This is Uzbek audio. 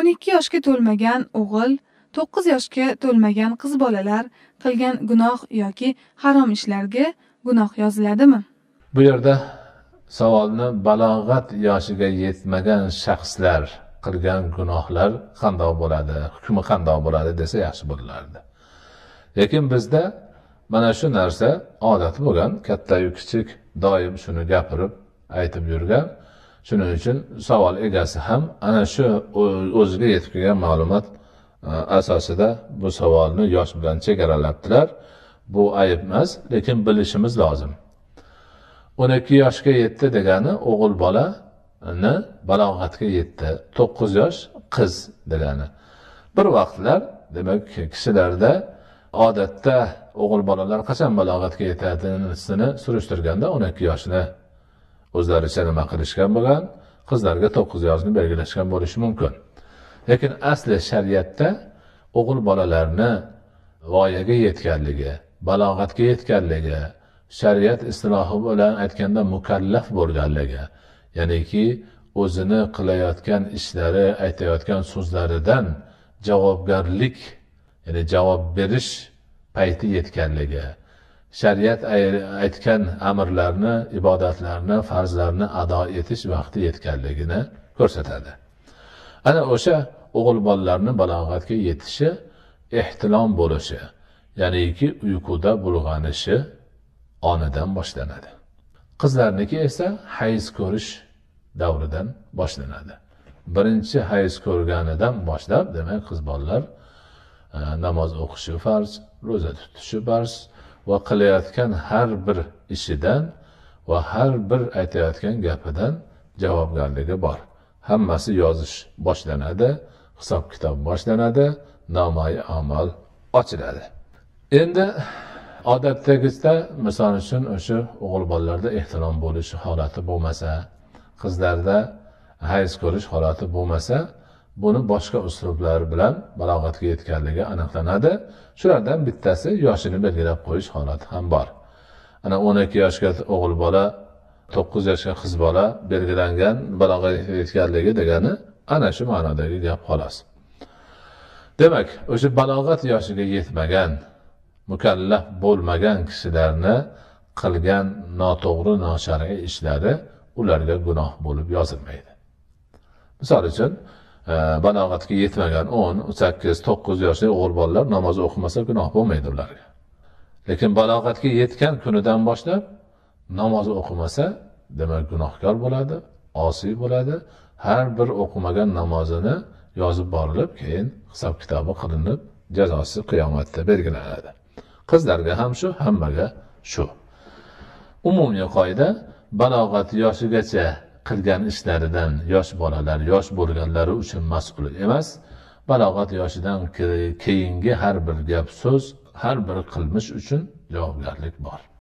12 yoshga to'lmagan o'g'il, 9 yoshga to'lmagan qiz bolalar qilgan gunoh yoki harom ishlarga gunoh yoziladimi? Bu yerda savolni balog'at yoshiga yetmagan shaxslar qilgan gunohlar qandoq bo'ladi, hukmi qandoq bo'ladi desa yaxshi bo'lardi. Lekin bizda mana shu narsa odat bo'lgan, katta kichik doim shuni gapirib aytib yurgan. shuning uchun savol egasi ham ana shu o'ziga yetib kelgan ma'lumot e, asosida bu savolni yosh bilan chegaralabdilar bu ayb emas lekin bilishimiz lozim o'n ikki yoshga yetdi degani o'g'il bolani balog'atga yetdi to'qqiz yosh qiz degani bir vaqtlar demak kishilarda odatda o'g'il bolalar qachon balog'atga yetadisini surishtirganda o'n ikki yoshni o'zlaricha nima qilishgan bo'lgan qizlarga to'qqiz yoshni belgilashgan bo'lishi mumkin lekin asli shariatda o'g'il bolalarni voyaga yetganligi balog'atga yetganligi shariat istilohi bilan aytganda mukallaf bo'lganligi ya'niki o'zini qilayotgan ishlari aytayotgan so'zlaridan javobgarlik ya'ni javob berish payti yetganligi shariat aytgan amrlarni ibodatlarni farzlarni ado etish vaqti yetganligini ko'rsatadi ana o'sha o'g'il bolalarni balog'atga yetishi ehtilom bo'lishi ya'niki uyquda bulg'anishi onidan boshlanadi qizlarniki esa hayz ko'rish davridan boshlanadi birinchi hayz ko'rganidan boshlab demak qiz bolalar e, namoz o'qishi farz ro'za tutishi farz va qilayotgan har bir ishidan va har bir aytayotgan gapidan javobgarligi bor hammasi yozish boshlanadi hisob kitob boshlanadi nomai amal ochiladi endi odatdagida misol uchun o'sha o'g'il bolalarda ehtirom bo'lish holati bo'lmasa qizlarda hayz ko'rish holati bo'lmasa buni boshqa uslublar bilan balog'atga yetganligi aniqlanadi shulardan bittasi yoshini belgilab qo'yish holati ham bor ana o'n ikki yoshga o'g'il bola to'qqiz yoshga qiz bola belgilangan balog'atga yetganligi degani ana shu ma'nodagi gap xolos demak o'sha balog'at yoshiga yetmagan mukallaf bo'lmagan kishilarni qilgan noto'g'ri noshar'iy ishlari ularga gunoh bo'lib yozilmaydi misol uchun balog'atga yetmagan o'n sakkiz to'qqiz yoshli o'g'il bolalar namoz o'qimasa gunoh bo'lmaydi ularga lekin balog'atga yetgan kunidan boshlab namoz o'qimasa demak gunohkor bo'ladi osiy bo'ladi har bir o'qimagan namozini yozib borilib keyin hisob kitobi qilinib jazosi qiyomatda belgilanadi qizlarga ham shu hammaga shu umumiy qoida balog'at yoshigacha qilgan ishlaridan yosh bolalar yosh bo'lganlari uchun mas'ul emas balog'at yoshidan keyingi har bir gap so'z har bir qilmish uchun javobgarlik bor